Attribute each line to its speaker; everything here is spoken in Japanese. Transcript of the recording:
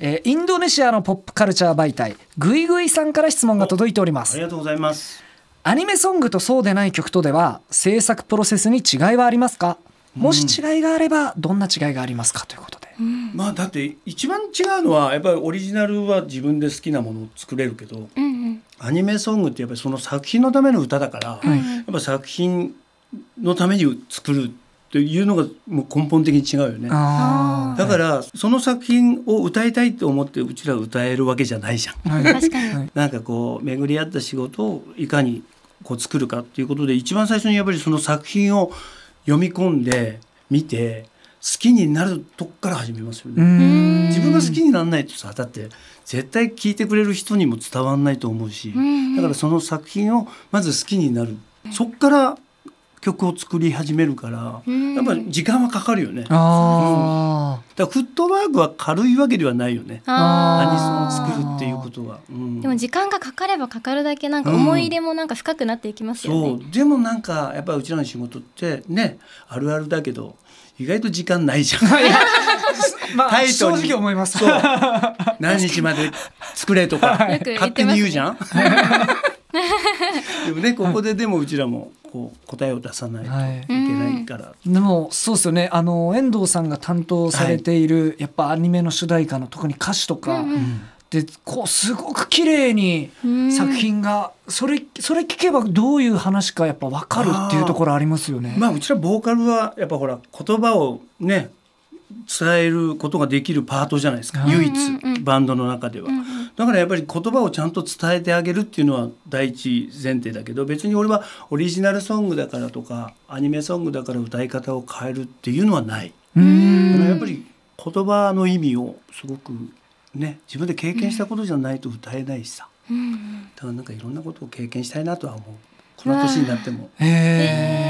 Speaker 1: えー、インドネシアのポップカルチャー媒体グイグイさんから質問が届いておりますありが
Speaker 2: とうございます
Speaker 1: アニメソングとそうでない曲とでは制作プロセスに違いはありますかもし違いがあればどんな違いがありますかということで、うん、ま
Speaker 2: あだって一番違うのはやっぱりオリジナルは自分で好きなものを作れるけど、うんうん、アニメソングってやっぱりその作品のための歌だから、うんやっぱ作品のために作るというのがもう根本的に違うよねだからその作品を歌いたいと思ってうちら歌えるわけじゃないじゃん。はい、確かになんかこう巡り合った仕事をいかにこう作るかっていうことで一番最初にやっぱりその作品を読み込んで見て好きになるとこから始めますよね。自分が好きにならないとさだって絶対聞いてくれる人にも伝わんないと思うしだからその作品をまず好きになるそっから曲を作り始めるから、やっぱ時間はかかるよね。うん、だフットワークは軽いわけではないよね。アニソンを作るっていうことは、うん、でも
Speaker 1: 時間がかかればかかるだけなんか思い入れもなんか深くなっていきますよね。うん、
Speaker 2: そうでもなんかやっぱりうちらの仕事ってねあるあるだけど意外と時間ないじゃん。
Speaker 1: まあ、正直思いますそう
Speaker 2: 何日まで作れとか、勝手に言うじゃん。でもねここででもうちらもこう答えを出さない
Speaker 1: といけないから、はい、でもそうですよねあの遠藤さんが担当されている、はい、やっぱアニメの主題歌の特に歌詞とか、うんでこうすごく綺麗に作品が、うん、それそれ聞けばどういう話かやっぱ分かるっていうところありま
Speaker 2: すよね。あまあ、うちらボーカルはやっぱほら言葉をね伝えることができるパートじゃないですか、唯一、バンドの中では、だからやっぱり言葉をちゃんと伝えてあげるっていうのは第一前提だけど別に俺はオリジナルソングだからとかアニメソングだから歌い方を変えるっていうのはない。やっぱり言葉の意味をすごくね自分で経験したことじゃないと歌えないしさ、だからなんかいろんなことを経験したいなとは思うこの年になっても。え
Speaker 1: ー